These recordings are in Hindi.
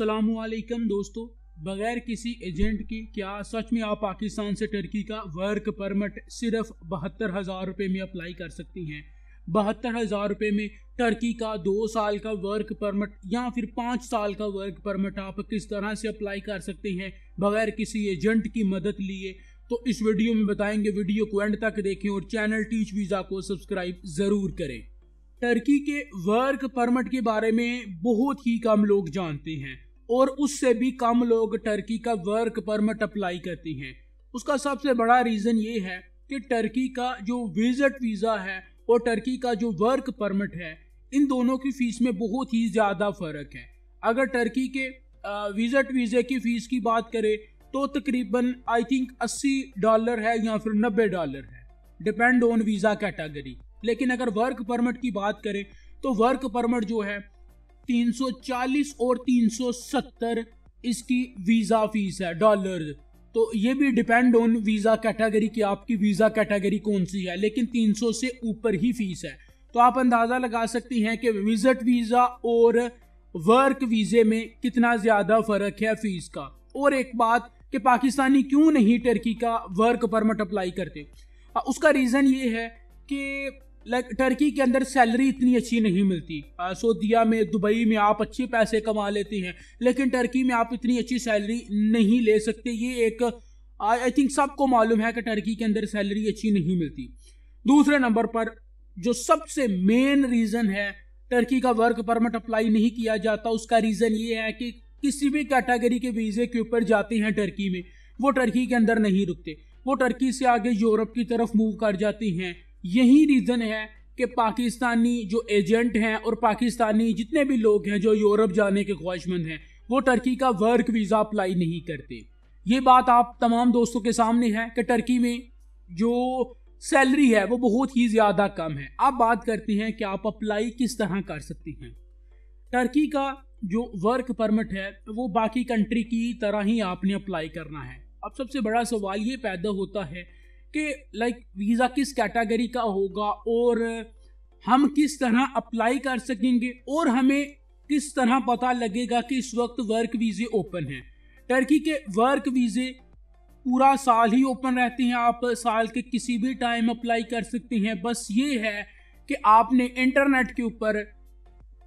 वालेकुम दोस्तों बगैर किसी एजेंट के क्या सच में आप पाकिस्तान से टर्की का वर्क परमिट सिर्फ बहत्तर हज़ार रुपये में अप्लाई कर सकती हैं बहत्तर हज़ार रुपये में टर्की का दो साल का वर्क परमिट या फिर पाँच साल का वर्क परमिट आप किस तरह से अप्लाई कर सकते हैं बगैर किसी एजेंट की मदद लिए तो इस वीडियो में बताएंगे वीडियो को एंड तक देखें और चैनल टीच वीज़ा को सब्सक्राइब ज़रूर करें टर्की के वर्क परमिट के बारे में बहुत ही कम लोग जानते हैं और उससे भी कम लोग टर्की का वर्क परमिट अप्लाई करते हैं उसका सबसे बड़ा रीज़न ये है कि टर्की का जो विजिट वीज़ा है और टर्की का जो वर्क परमिट है इन दोनों की फ़ीस में बहुत ही ज़्यादा फ़र्क है अगर टर्की के विजिट वीज़े की फ़ीस की बात करें तो तकरीबन आई थिंक 80 डॉलर है या फिर 90 डॉलर है डिपेंड ऑन वीज़ा कैटेगरी लेकिन अगर वर्क परमिट की बात करें तो वर्क परमिट जो है 340 और 370 इसकी वीज़ा फीस है डॉलर तो ये भी डिपेंड ऑन वीज़ा कैटेगरी की आपकी वीज़ा कैटेगरी कौन सी है लेकिन 300 से ऊपर ही फीस है तो आप अंदाज़ा लगा सकती हैं कि विजिट वीज़ा और वर्क वीज़े में कितना ज़्यादा फ़र्क है फ़ीस का और एक बात कि पाकिस्तानी क्यों नहीं टर्की का वर्क परमिट अप्लाई करते उसका रीज़न ये है कि लाइक टर्की के अंदर सैलरी इतनी अच्छी नहीं मिलती सऊदिया में दुबई में आप अच्छे पैसे कमा लेते हैं लेकिन टर्की में आप इतनी अच्छी सैलरी नहीं ले सकते ये एक आई थिंक सबको मालूम है कि टर्की के अंदर सैलरी अच्छी नहीं मिलती दूसरे नंबर पर जो सबसे मेन रीज़न है टर्की का वर्क परमिट अप्लाई नहीं किया जाता उसका रीज़न ये है कि किसी भी कैटेगरी के वीज़े के ऊपर जाते हैं टर्की में वो टर्की के अंदर नहीं रुकते वो टर्की से आगे यूरोप की तरफ मूव कर जाती हैं यही रीज़न है कि पाकिस्तानी जो एजेंट हैं और पाकिस्तानी जितने भी लोग हैं जो यूरोप जाने के ख्वाहिशमंद हैं वो टर्की का वर्क वीज़ा अप्लाई नहीं करते ये बात आप तमाम दोस्तों के सामने है कि टर्की में जो सैलरी है वो बहुत ही ज़्यादा कम है आप बात करते हैं कि आप अप्लाई किस तरह कर सकते हैं टर्की का जो वर्क परमिट है वो बाकी कंट्री की तरह ही आपने अप्लाई करना है अब सबसे बड़ा सवाल ये पैदा होता है कि लाइक वीज़ा किस कैटेगरी का होगा और हम किस तरह अप्लाई कर सकेंगे और हमें किस तरह पता लगेगा कि इस वक्त वर्क वीज़े ओपन हैं टर्की के वर्क वीज़े पूरा साल ही ओपन रहते हैं आप साल के किसी भी टाइम अप्लाई कर सकते हैं बस ये है कि आपने इंटरनेट के ऊपर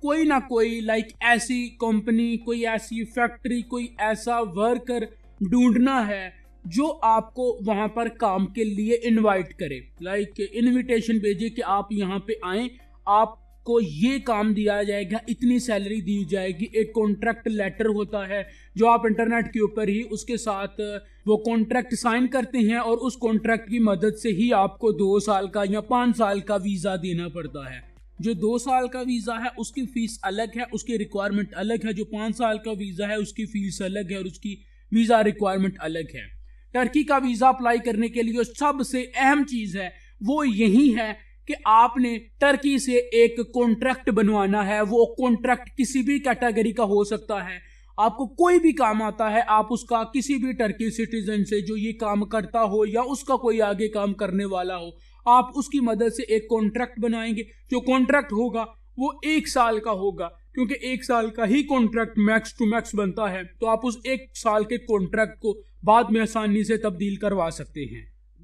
कोई ना कोई लाइक ऐसी कंपनी कोई ऐसी फैक्ट्री कोई ऐसा वर्कर ढूंढना है जो आपको वहां पर काम के लिए इनवाइट करे लाइक इनविटेशन भेजे कि आप यहाँ पे आए आपको ये काम दिया जाएगा इतनी सैलरी दी जाएगी एक कॉन्ट्रैक्ट लेटर होता है जो आप इंटरनेट के ऊपर ही उसके साथ वो कॉन्ट्रैक्ट साइन करते हैं और उस कॉन्ट्रैक्ट की मदद से ही आपको दो साल का या पाँच साल का वीज़ा देना पड़ता है जो दो साल का वीज़ा है उसकी फ़ीस अलग है उसकी रिक्वायरमेंट अलग है जो पाँच साल का वीज़ा है उसकी फ़ीस अलग है और उसकी वीज़ा रिक्वायरमेंट अलग है टर्की का वीज़ा अप्लाई करने के लिए सबसे अहम चीज़ है वो यही है कि आपने टर्की से एक कॉन्ट्रैक्ट बनवाना है वो कॉन्ट्रैक्ट किसी भी कैटेगरी का हो सकता है आपको कोई भी काम आता है आप उसका किसी भी टर्की सिटीजन से जो ये काम करता हो या उसका कोई आगे काम करने वाला हो आप उसकी मदद से एक कॉन्ट्रैक्ट बनाएंगे जो कॉन्ट्रैक्ट होगा वो एक साल का होगा क्योंकि एक साल का ही कॉन्ट्रैक्ट मैक्स टू मैक्स बनता है तो आप उस एक साल के कॉन्ट्रैक्ट को बाद में आसानी से तब्दील करवा सकते हैं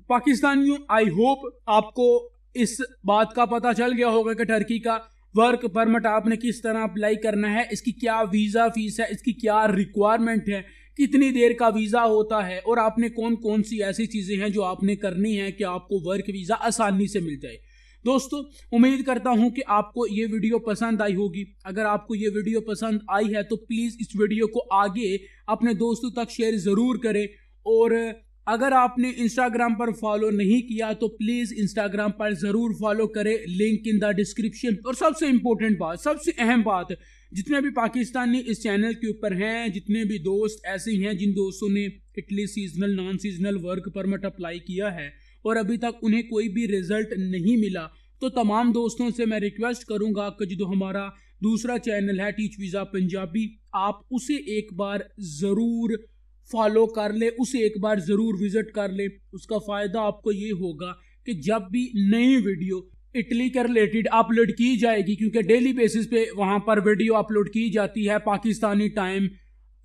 पाकिस्तानियों आई होप आपको इस बात का पता चल गया होगा कि टर्की का वर्क परमिट आपने किस तरह अप्लाई करना है इसकी क्या वीज़ा फीस है इसकी क्या रिक्वायरमेंट है कितनी देर का वीज़ा होता है और आपने कौन कौन सी ऐसी चीज़ें हैं जो आपने करनी है कि आपको वर्क वीज़ा आसानी से मिल जाए दोस्तों उम्मीद करता हूं कि आपको ये वीडियो पसंद आई होगी अगर आपको ये वीडियो पसंद आई है तो प्लीज़ इस वीडियो को आगे अपने दोस्तों तक शेयर ज़रूर करें और अगर आपने इंस्टाग्राम पर फॉलो नहीं किया तो प्लीज़ इंस्टाग्राम पर ज़रूर फॉलो करें लिंक इन द डिस्क्रिप्शन और सबसे इम्पोर्टेंट बात सबसे अहम बात जितने भी पाकिस्तानी इस चैनल के ऊपर हैं जितने भी दोस्त ऐसे हैं जिन दोस्तों ने Italy seasonal non seasonal work permit apply किया है और अभी तक उन्हें कोई भी रिजल्ट नहीं मिला तो तमाम दोस्तों से मैं रिक्वेस्ट करूंगा कि जो हमारा दूसरा चैनल है टीच वीज़ा पंजाबी आप उसे एक बार ज़रूर फॉलो कर ले उसे एक बार ज़रूर विज़िट कर ले उसका फ़ायदा आपको ये होगा कि जब भी नई वीडियो इटली के रिलेटेड अपलोड की जाएगी क्योंकि डेली बेसिस पे वहाँ पर वीडियो अपलोड की जाती है पाकिस्तानी टाइम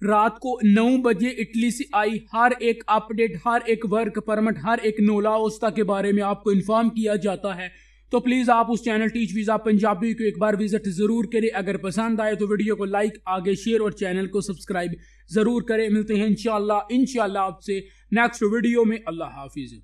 रात को नौ बजे इटली से आई हर एक अपडेट हर एक वर्क परमिट हर एक नोला नोलाओस्ता के बारे में आपको इन्फॉर्म किया जाता है तो प्लीज़ आप उस चैनल टीच वीज़ा पंजाबी को एक बार विजिट ज़रूर करें अगर पसंद आए तो वीडियो को लाइक आगे शेयर और चैनल को सब्सक्राइब ज़रूर करें मिलते हैं इन शाला आपसे नेक्स्ट वीडियो में अल्लाह हाफिज़